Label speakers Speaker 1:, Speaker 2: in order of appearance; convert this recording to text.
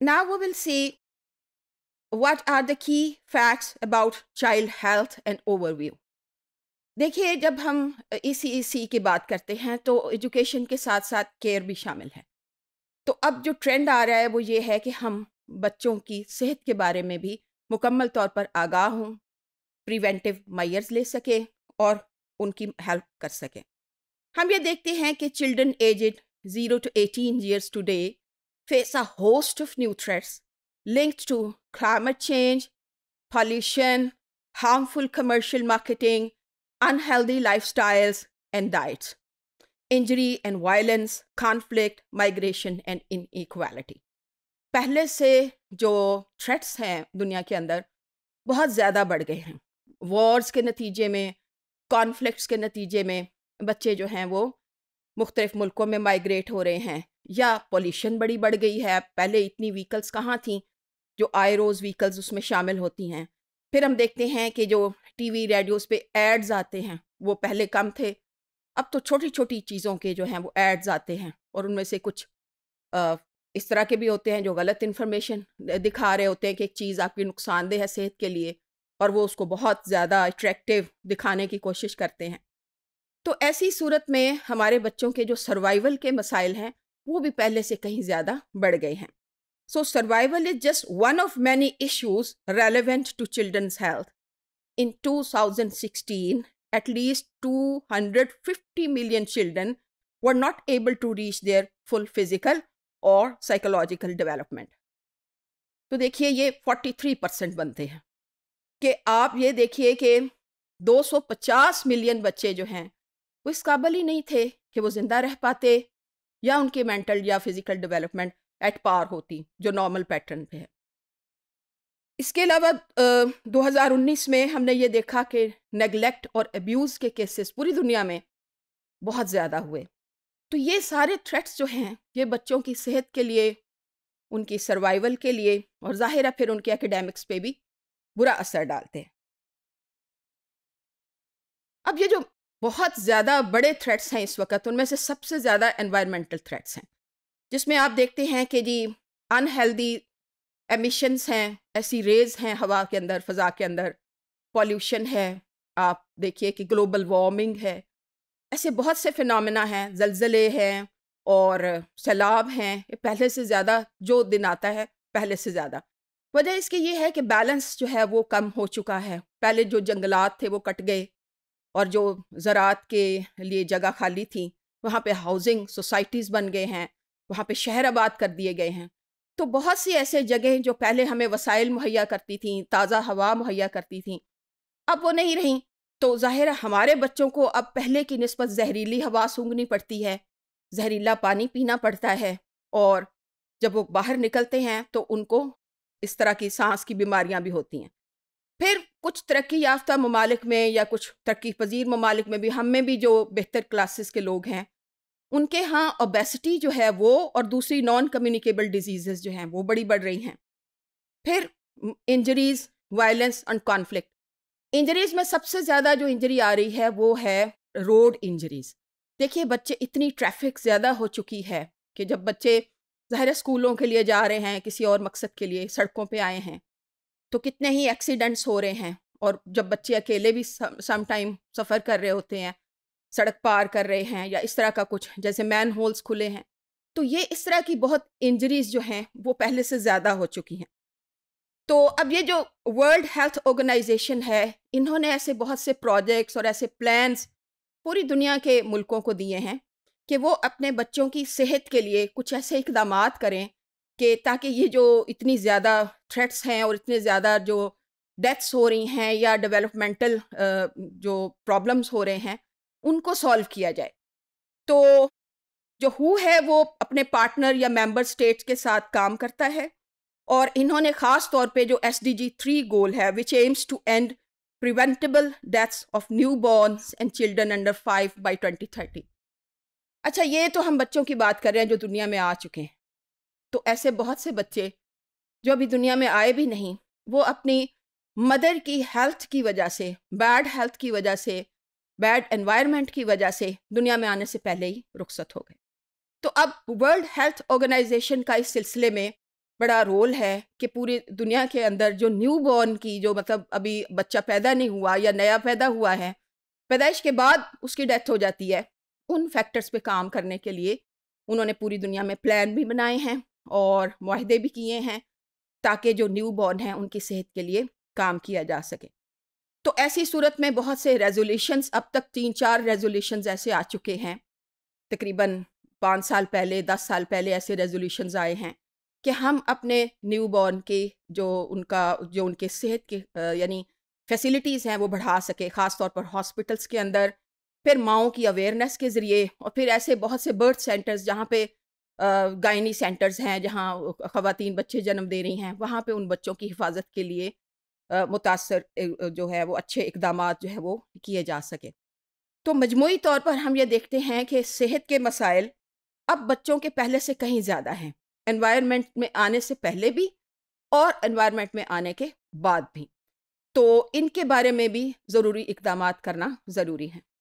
Speaker 1: Now we will see what are the key facts about child health and overview. देखिए जब हम ई सी सी की बात करते हैं तो एजुकेशन के साथ साथ केयर भी शामिल है तो अब जो ट्रेंड आ रहा है वो ये है कि हम बच्चों की सेहत के बारे में भी मुकम्मल तौर पर आगाह हों प्रिवेंटिव मैयर्स ले सकें और उनकी हेल्प कर सकें हम ये देखते हैं कि children aged zero to eighteen years today face a host of new threats linked to climate change, pollution, harmful commercial marketing, unhealthy lifestyles and diets, injury and violence, conflict, migration and inequality. पहले से जो threats हैं दुनिया के अंदर बहुत ज़्यादा बढ़ गए हैं वॉर्स के नतीजे में कॉन्फ्लिक्ट्स के नतीजे में बच्चे जो हैं वो मुख्तलिफ़ मुल्कों में माइग्रेट हो रहे हैं या पॉल्यूशन बड़ी बढ़ गई है पहले इतनी व्हीकल्स कहाँ थी जो आए रोज़ व्हीकल्स उसमें शामिल होती हैं फिर हम देखते हैं कि जो टीवी रेडियोज़ पे एड्स आते हैं वो पहले कम थे अब तो छोटी छोटी चीज़ों के जो हैं वो एड्स आते हैं और उनमें से कुछ आ, इस तरह के भी होते हैं जो गलत इन्फॉर्मेशन दिखा रहे होते हैं कि एक चीज़ आपकी नुकसानदेह है सेहत के लिए और वो उसको बहुत ज़्यादा अट्रैक्टिव दिखाने की कोशिश करते हैं तो ऐसी सूरत में हमारे बच्चों के जो सर्वाइवल के मसाइल हैं वो भी पहले से कहीं ज़्यादा बढ़ गए हैं so survival is just one of many issues relevant to children's health in 2016 two hundred fifty million children were not able to reach their full physical और साइकोलॉजिकल डेवलपमेंट तो देखिए ये 43 परसेंट बनते हैं कि आप ये देखिए कि 250 मिलियन बच्चे जो हैं वो इस काबल ही नहीं थे कि वो ज़िंदा रह पाते या उनके मेंटल या फिज़िकल डेवलपमेंट एट पार होती जो नॉर्मल पैटर्न पे है इसके अलावा 2019 में हमने ये देखा कि नेगलेक्ट और अब्यूज़ के केसेस पूरी दुनिया में बहुत ज़्यादा हुए तो ये सारे थ्रेट्स जो हैं ये बच्चों की सेहत के लिए उनकी सर्वाइवल के लिए और ज़ाहिर है फिर उनके एकेडमिक्स पे भी बुरा असर डालते हैं अब ये जो बहुत ज़्यादा बड़े थ्रेट्स हैं इस वक्त उनमें से सबसे ज़्यादा एनवायरमेंटल थ्रेट्स हैं जिसमें आप देखते हैं कि जी अनहेल्दी एमिशंस हैं ऐसी रेज हैं हवा के अंदर फ़जा के अंदर पॉल्यूशन है आप देखिए कि ग्लोबल वार्मिंग है ऐसे बहुत से फिनमिना हैं जलजले हैं और सैलाब हैं पहले से ज़्यादा जो दिन आता है पहले से ज़्यादा वजह इसकी ये है कि बैलेंस जो है वो कम हो चुका है पहले जो जंगलात थे वो कट गए और जो ज़रात के लिए जगह खाली थी वहाँ पे हाउसिंग सोसाइटीज़ बन गए हैं वहाँ पे शहर आबाद कर दिए गए हैं तो बहुत सी ऐसे जगह जो पहले हमें वसाइल मुहैया करती थी ताज़ा हवा मुहैया करती थी अब वो नहीं रहीं तो ज़ाहिर हमारे बच्चों को अब पहले की नस्बत जहरीली हवा सूंघनी पड़ती है जहरीला पानी पीना पड़ता है और जब वो बाहर निकलते हैं तो उनको इस तरह की सांस की बीमारियां भी होती हैं फिर कुछ तरक्की याफ्ता ममालिक में या कुछ तरक्की पजीर ममालिक में भी हम में भी जो बेहतर क्लासेस के लोग हैं उनके यहाँ ओबेसिटी जो है वो और दूसरी नॉन कम्युनिकेबल डिजीज़ जो हैं वो बड़ी बढ़ रही हैं फिर injuries violence and conflict injuries में सबसे ज़्यादा जो इंजरी आ रही है वो है रोड इंजरीज देखिए बच्चे इतनी ट्रैफिक ज़्यादा हो चुकी है कि जब बच्चे ज़ाहिर स्कूलों के लिए जा रहे हैं किसी और मकसद के लिए सड़कों पे आए हैं तो कितने ही एक्सीडेंट्स हो रहे हैं और जब बच्चे अकेले भी टाइम सफ़र कर रहे होते हैं सड़क पार कर रहे हैं या इस तरह का कुछ जैसे मैन होल्स खुले हैं तो ये इस तरह की बहुत इंजरीज जो हैं वो पहले से ज़्यादा हो चुकी हैं तो अब ये जो वर्ल्ड हेल्थ ऑर्गेनाइजेशन है इन्होंने ऐसे बहुत से प्रोजेक्ट्स और ऐसे प्लान्स पूरी दुनिया के मुल्कों को दिए हैं कि वो अपने बच्चों की सेहत के लिए कुछ ऐसे इकदाम करें कि ताकि ये जो इतनी ज़्यादा थ्रेट्स हैं और इतने ज़्यादा जो डेथ्स हो रही हैं या डेवलपमेंटल जो प्रॉब्लम्स हो रहे हैं उनको सॉल्व किया जाए तो जो हु है वो अपने पार्टनर या मेंबर स्टेट्स के साथ काम करता है और इन्होंने ख़ास तौर पे जो S D G three goal है which aims to end preventable deaths of newborns and children under five by twenty thirty अच्छा ये तो हम बच्चों की बात कर रहे हैं जो दुनिया में आ चुके हैं तो ऐसे बहुत से बच्चे जो अभी दुनिया में आए भी नहीं वो अपनी मदर की हेल्थ की वजह से बैड हेल्थ की वजह से बैड एनवायरनमेंट की वजह से दुनिया में आने से पहले ही रुखसत हो गए तो अब वर्ल्ड हेल्थ ऑर्गेनाइजेशन का इस सिलसिले में बड़ा रोल है कि पूरी दुनिया के अंदर जो न्यू बॉर्न की जो मतलब अभी बच्चा पैदा नहीं हुआ या नया पैदा हुआ है पैदाइश के बाद उसकी डेथ हो जाती है उन फैक्टर्स पे काम करने के लिए उन्होंने पूरी दुनिया में प्लान भी बनाए हैं और माहदे भी किए हैं ताकि जो न्यू बॉर्न हैं उनकी सेहत के लिए काम किया जा सके तो ऐसी सूरत में बहुत से रेजोल्यूशंस अब तक तीन चार रेजोल्यूशंस ऐसे आ चुके हैं तकरीबन पाँच साल पहले दस साल पहले ऐसे रेजोल्यूशंस आए हैं कि हम अपने न्यू बॉर्न के जो उनका जो उनके सेहत के यानी फैसिलिटीज़ हैं वो बढ़ा सके ख़ास तौर पर हॉस्पिटल्स के अंदर फिर माओ की अवेयरनेस के ज़रिए और फिर ऐसे बहुत से बर्थ सेंटर्स जहाँ पे गायनी सेंटर्स हैं जहाँ ख़वातीन बच्चे जन्म दे रही हैं वहाँ पे उन बच्चों की हिफाजत के लिए मुतासर जो है वो अच्छे इकदाम जो है वो किए जा सके तो मजमू तौर पर हम ये देखते हैं कि सेहत के मसाइल अब बच्चों के पहले से कहीं ज़्यादा हैं एनवायरनमेंट में आने से पहले भी और एनवायरनमेंट में आने के बाद भी तो इनके बारे में भी ज़रूरी इकदाम करना ज़रूरी है